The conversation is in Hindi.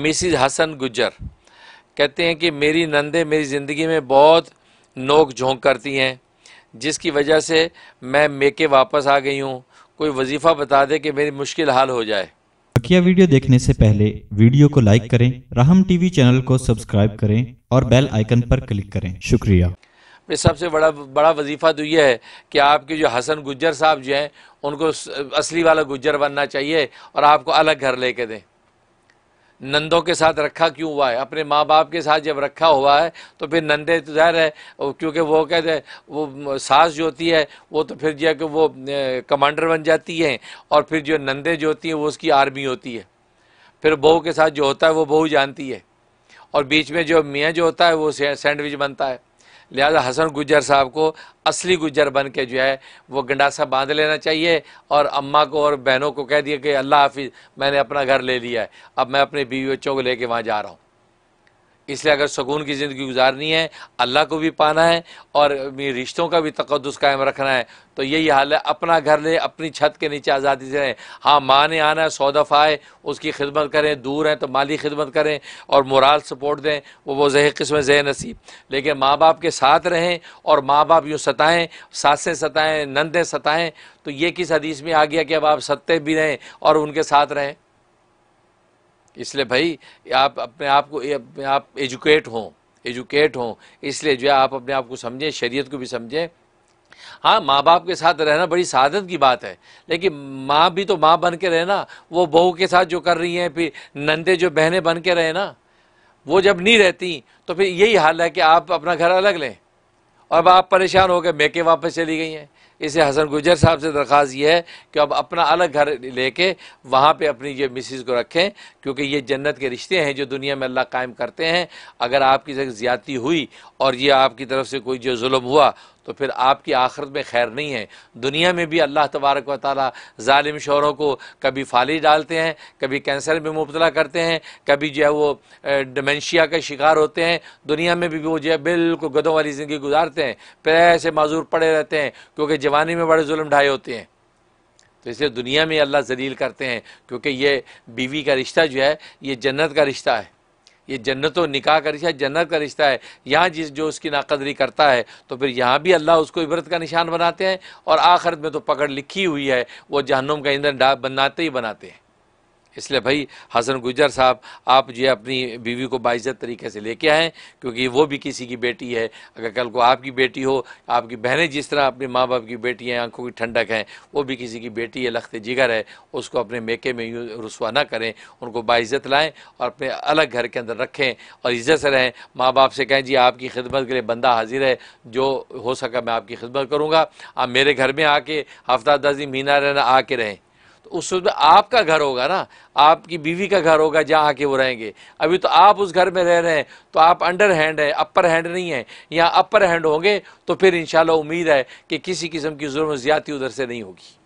मिसिज हसन गुजर कहते हैं कि मेरी नंदे मेरी ज़िंदगी में बहुत नोक झोंक करती हैं जिसकी वजह से मैं मेके वापस आ गई हूँ कोई वजीफ़ा बता दे कि मेरी मुश्किल हाल हो जाए बकिया वीडियो देखने से पहले वीडियो को लाइक करें राहम टीवी चैनल को सब्सक्राइब करें और बेल आइकन पर क्लिक करें शुक्रिया सबसे बड़ा बड़ा वजीफ़ा तो यह है कि आपके जो हसन गुज्जर साहब जो हैं उनको असली वाला गुज्जर बनना चाहिए और आपको अलग घर लेके दें नंदों के साथ रखा क्यों हुआ है अपने माँ बाप के साथ जब रखा हुआ है तो फिर नंदे तो जाहिर है क्योंकि वो कहते हैं वो सास जो होती है वो तो फिर जो कि वो कमांडर बन जाती हैं और फिर जो नंदे जो होती हैं वो उसकी आर्मी होती है फिर बहू के साथ जो होता है वो बहू जानती है और बीच में जो मियाँ जो होता है वो सैंडविच बनता है लिहाजा हसन गुजर साहब को असली गुजर बन के जो है वो गंडासा बांध लेना चाहिए और अम्मा को और बहनों को कह दिया कि अल्लाह हाफिज़ मैंने अपना घर ले लिया है अब मैं अपने बीवी बच्चों को लेके वहाँ जा रहा हूँ इसलिए अगर सुकून की ज़िंदगी गुजारनी है अल्लाह को भी पाना है और रिश्तों का भी तकदस कायम रखना है तो यही हाल है अपना घर ले अपनी छत के नीचे आज़ादी से रहें हाँ माँ ने आना है सौ दफ़ा आए उसकी खिदमत करें दूर हैं तो माली खिदमत करें और मोराल सपोर्ट दें वो वो जह किस्म जह नसीब लेकिन माँ बाप के साथ रहें और माँ बाप यूँ सताएँ सासें सताएँ नंदें सताएँ तो ये किस हदीस में आ गया कि अब आप सत्ते भी रहें और उनके साथ रहें इसलिए भाई आप अपने आप को आप एजुकेट हों एजुकेट हों इसलिए जो है आप अपने आप को समझें शरीयत को भी समझें हाँ माँ बाप के साथ रहना बड़ी सादत की बात है लेकिन माँ भी तो माँ बन के रहना वो बहू के साथ जो कर रही हैं फिर नंदे जो बहनें बन के रहे ना वो जब नहीं रहती तो फिर यही हाल है कि आप अपना घर अलग लें अब आप परेशान हो गए मेके वापस चली गई हैं इसे हसन गुजर साहब से दरख्वास्त ये है कि अब अपना अलग घर लेके वहाँ पे अपनी ये मिसिस को रखें क्योंकि ये जन्नत के रिश्ते हैं जो दुनिया में अल्लाह कायम करते हैं अगर आपकी जगह ज़्यादती हुई और ये आपकी तरफ से कोई जो जुल्म हुआ तो फिर आपकी आखिरत में खैर नहीं है दुनिया में भी अल्लाह तबारक व ताली ालिम शोरों को कभी फाली डालते हैं कभी कैंसर में मुबतला करते हैं कभी जो है वो डमेंशिया का शिकार होते हैं दुनिया में भी वो जो है बिल्कुल गदों वाली ज़िंदगी गुजारते हैं फिर ऐसे माजूर पड़े रहते हैं क्योंकि जवानी में बड़े जुल्म ढाए होते हैं तो इसलिए दुनिया में अल्लाह जलील करते हैं क्योंकि ये बीवी का रिश्ता जो है ये जन्नत का रिश्ता है ये जन्नत व निकाह का रिश्ता जन्नत का रिश्ता है यहाँ जिस जो उसकी नाकदरी करता है तो फिर यहाँ भी अल्लाह उसको इबरत का निशान बनाते हैं और आखिरत में तो पकड़ लिखी हुई है वो जहनुम का ईंधन बनाते ही बनाते हैं इसलिए भाई हसन गुजर साहब आप जो अपनी बीवी को बाइज़त तरीके से लेके आएँ क्योंकि वो भी किसी की बेटी है अगर कल को आपकी बेटी हो आपकी बहनें जिस तरह अपने माँ बाप की बेटी हैं आंखों की ठंडक हैं वो भी किसी की बेटी है लखते जिगर है उसको अपने मेके में यूँ रसवा ना करें उनको बाइज़त लाएँ और अपने अलग घर के अंदर रखें और इज़्ज़त से रहें माँ बाप से कहें जी आपकी खिदमत के लिए बंदा हाजिर है जो हो सका मैं आपकी खिदमत करूँगा आप मेरे घर में आके हफ्ता दस दिन महीना रहना आके रहें तो उस में आपका घर होगा ना आपकी बीवी का घर होगा जहाँ आके वो रहेंगे अभी तो आप उस घर में रह रहे हैं तो आप अंडर हैंड है अपर हैंड नहीं है यहाँ अपर हैंड होंगे तो फिर इन उम्मीद है कि किसी किस्म की जुर्म ज़्यादा उधर से नहीं होगी